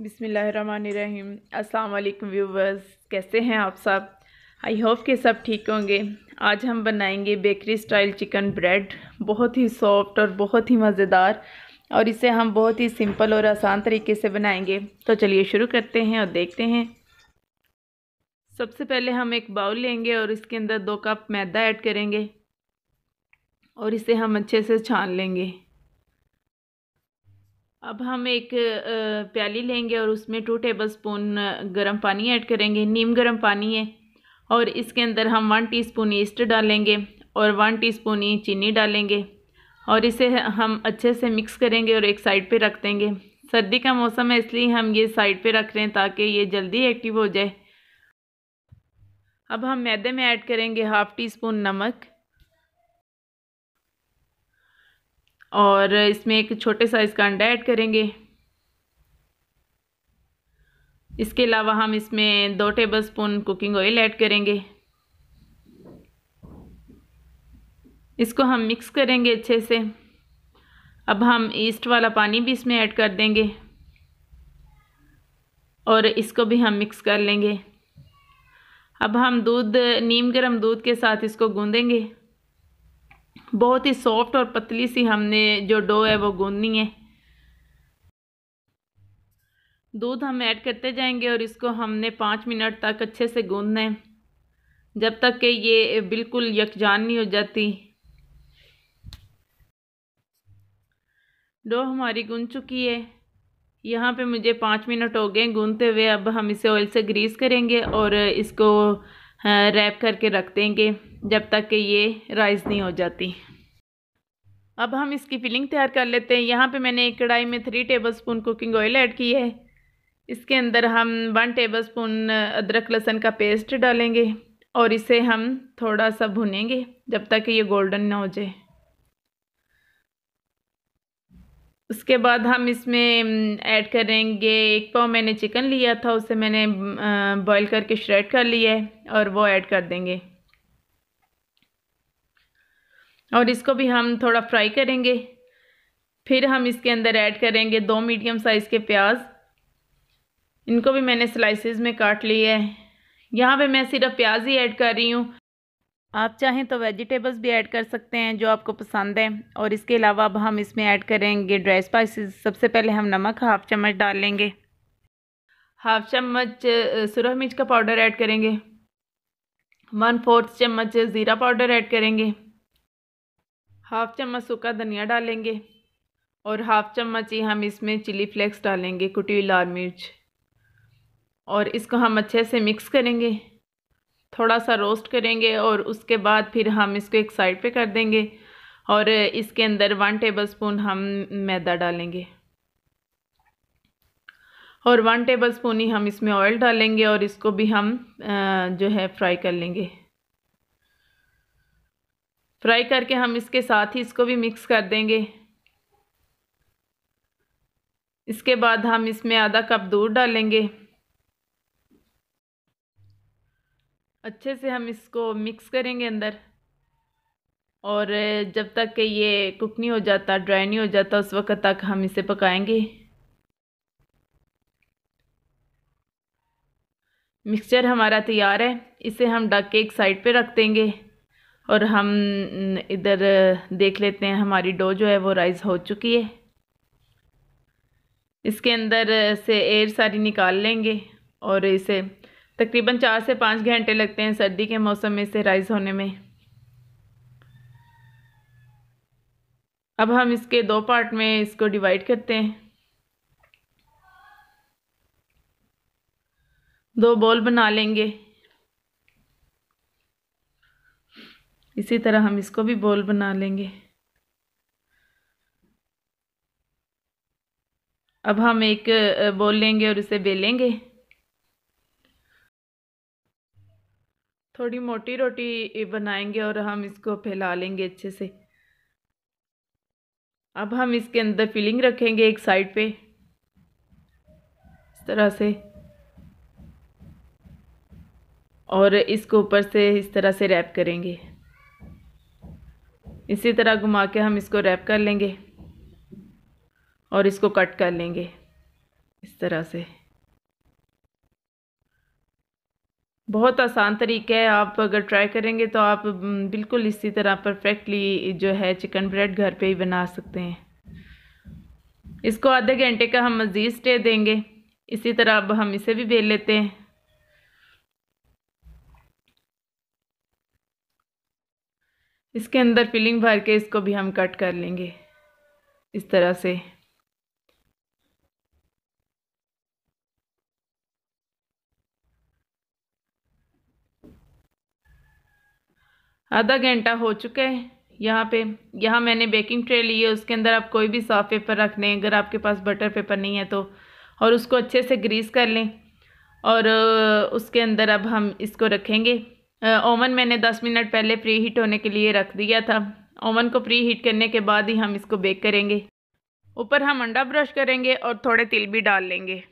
बिसमीम अल्लाम व्यूवर्स कैसे हैं आप सब आई होप के सब ठीक होंगे आज हम बनाएंगे बेकरी स्टाइल चिकन ब्रेड बहुत ही सॉफ्ट और बहुत ही मज़ेदार और इसे हम बहुत ही सिंपल और आसान तरीके से बनाएंगे तो चलिए शुरू करते हैं और देखते हैं सबसे पहले हम एक बाउल लेंगे और इसके अंदर दो कप मैदा ऐड करेंगे और इसे हम अच्छे से छान लेंगे अब हम एक प्याली लेंगे और उसमें टू टेबल स्पून गर्म पानी ऐड करेंगे नीम गर्म पानी है और इसके अंदर हम वन टीस्पून ईस्ट डालेंगे और वन टीस्पून ही चीनी डालेंगे और इसे हम अच्छे से मिक्स करेंगे और एक साइड पे रख देंगे सर्दी का मौसम है इसलिए हम ये साइड पे रख रहे हैं ताकि ये जल्दी एक्टिव हो जाए अब हम मैदे में ऐड करेंगे हाफ़ टी स्पून नमक और इसमें एक छोटे साइज़ का अंडा ऐड करेंगे इसके अलावा हम इसमें दो tablespoon cooking oil add करेंगे इसको हम मिक्स करेंगे अच्छे से अब हम ईस्ट वाला पानी भी इसमें ऐड कर देंगे और इसको भी हम मिक्स कर लेंगे अब हम दूध नीम गर्म दूध के साथ इसको गूँधेंगे बहुत ही सॉफ्ट और पतली सी हमने जो डो है वो गूंदनी है दूध हम ऐड करते जाएंगे और इसको हमने पाँच मिनट तक अच्छे से गूंदना है जब तक कि ये बिल्कुल यकजान नहीं हो जाती डो हमारी गूंद चुकी है यहाँ पे मुझे पाँच मिनट हो गए गूंदते हुए अब हम इसे ऑयल से ग्रीस करेंगे और इसको रैप करके रख देंगे जब तक कि ये राइस नहीं हो जाती अब हम इसकी फिलिंग तैयार कर लेते हैं यहाँ पे मैंने एक कढ़ाई में three tablespoon cooking oil add की है इसके अंदर हम वन टेबलस्पून अदरक लहसन का पेस्ट डालेंगे और इसे हम थोड़ा सा भुनेंगे जब तक कि ये गोल्डन ना हो जाए उसके बाद हम इसमें ऐड करेंगे एक पाव मैंने चिकन लिया था उसे मैंने बॉईल करके श्रेड कर लिया है और वो ऐड कर देंगे और इसको भी हम थोड़ा फ्राई करेंगे फिर हम इसके अंदर ऐड करेंगे दो मीडियम साइज़ के प्याज इनको भी मैंने स्लाइसेस में काट लिया है यहाँ पे मैं सिर्फ प्याज ही ऐड कर रही हूँ आप चाहें तो वेजिटेबल्स भी ऐड कर सकते हैं जो आपको पसंद है और इसके अलावा अब हम इसमें ऐड करेंगे ड्राई स्पाइसेस सबसे पहले हम नमक हाफ़ चम्मच डाल लेंगे हाफ चम्मच सुरह मिर्च का पाउडर ऐड करेंगे वन फोर्थ चम्मच ज़ीरा पाउडर ऐड करेंगे हाफ चम्मच सूखा धनिया डालेंगे और हाफ चम्मच ही हम इसमें चिली फ्लेक्स डालेंगे कुटी हुई लाल मिर्च और इसको हम अच्छे से मिक्स करेंगे थोड़ा सा रोस्ट करेंगे और उसके बाद फिर हम इसको एक साइड पे कर देंगे और इसके अंदर वन टेबलस्पून हम मैदा डालेंगे और वन टेबलस्पून ही हम इसमें ऑयल डालेंगे और इसको भी हम जो है फ्राई कर लेंगे फ्राई करके हम इसके साथ ही इसको भी मिक्स कर देंगे इसके बाद हम इसमें आधा कप दूध डालेंगे अच्छे से हम इसको मिक्स करेंगे अंदर और जब तक कि ये कुक नहीं हो जाता ड्राई नहीं हो जाता उस वक्त तक हम इसे पकाएंगे मिक्सचर हमारा तैयार है इसे हम डक के एक साइड पे रख देंगे और हम इधर देख लेते हैं हमारी डो जो है वो राइस हो चुकी है इसके अंदर से एयर सारी निकाल लेंगे और इसे तकरीबन चार से पाँच घंटे लगते हैं सर्दी के मौसम में इसे राइज होने में अब हम इसके दो पार्ट में इसको डिवाइड करते हैं दो बॉल बना लेंगे इसी तरह हम इसको भी बॉल बना लेंगे अब हम एक बॉल लेंगे और उसे बेलेंगे थोड़ी मोटी रोटी बनाएंगे और हम इसको फैला लेंगे अच्छे से अब हम इसके अंदर फिलिंग रखेंगे एक साइड पे इस तरह से और इसको ऊपर से इस तरह से रैप करेंगे इसी तरह घुमा के हम इसको रैप कर लेंगे और इसको कट कर लेंगे इस तरह से बहुत आसान तरीका है आप अगर ट्राई करेंगे तो आप बिल्कुल इसी तरह परफेक्टली जो है चिकन ब्रेड घर पे ही बना सकते हैं इसको आधे घंटे का हम मज़ीद स्टे देंगे इसी तरह अब हम इसे भी बेल लेते हैं इसके अंदर फिलिंग भर के इसको भी हम कट कर लेंगे इस तरह से आधा घंटा हो चुका है यहाँ पे यहाँ मैंने बेकिंग ट्रे ली है उसके अंदर आप कोई भी सॉफ्ट पेपर रख लें अगर आपके पास बटर पेपर नहीं है तो और उसको अच्छे से ग्रीस कर लें और उसके अंदर अब हम इसको रखेंगे ओवन मैंने 10 मिनट पहले प्री हीट होने के लिए रख दिया था ओवन को प्री हीट करने के बाद ही हम इसको बेक करेंगे ऊपर हम अंडा ब्रश करेंगे और थोड़े तिल भी डाल लेंगे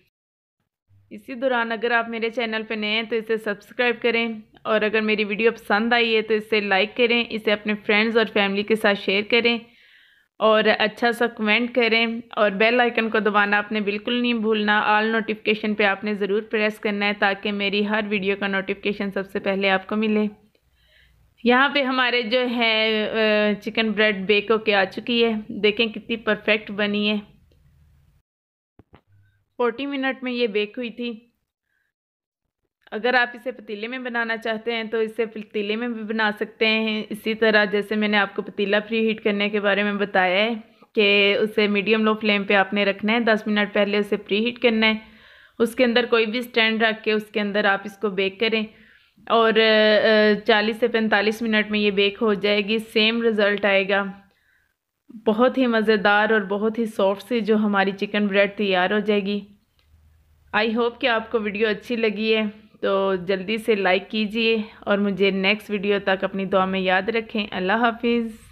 इसी दौरान अगर आप मेरे चैनल पर नए हैं तो इसे सब्सक्राइब करें और अगर मेरी वीडियो पसंद आई है तो इसे लाइक करें इसे अपने फ्रेंड्स और फैमिली के साथ शेयर करें और अच्छा सा कमेंट करें और बेल आइकन को दबाना आपने बिल्कुल नहीं भूलना ऑल नोटिफिकेशन पे आपने ज़रूर प्रेस करना है ताकि मेरी हर वीडियो का नोटिफिकेशन सबसे पहले आपको मिले यहाँ पे हमारे जो है चिकन ब्रेड बेक होके आ चुकी है देखें कितनी परफेक्ट बनी है फोर्टी मिनट में ये बेक हुई थी अगर आप इसे पतीले में बनाना चाहते हैं तो इसे पतीले में भी बना सकते हैं इसी तरह जैसे मैंने आपको पतीला फ्री हीट करने के बारे में बताया है कि उसे मीडियम लो फ्लेम पे आपने रखना है दस मिनट पहले उसे प्री हीट करना है उसके अंदर कोई भी स्टैंड रख के उसके अंदर आप इसको बेक करें और चालीस से पैंतालीस मिनट में ये बेक हो जाएगी सेम रिज़ल्ट आएगा बहुत ही मज़ेदार और बहुत ही सॉफ्ट सी जो हमारी चिकन ब्रेड तैयार हो जाएगी आई होप कि आपको वीडियो अच्छी लगी है तो जल्दी से लाइक कीजिए और मुझे नेक्स्ट वीडियो तक अपनी दुआ में याद रखें अल्लाह हाफिज़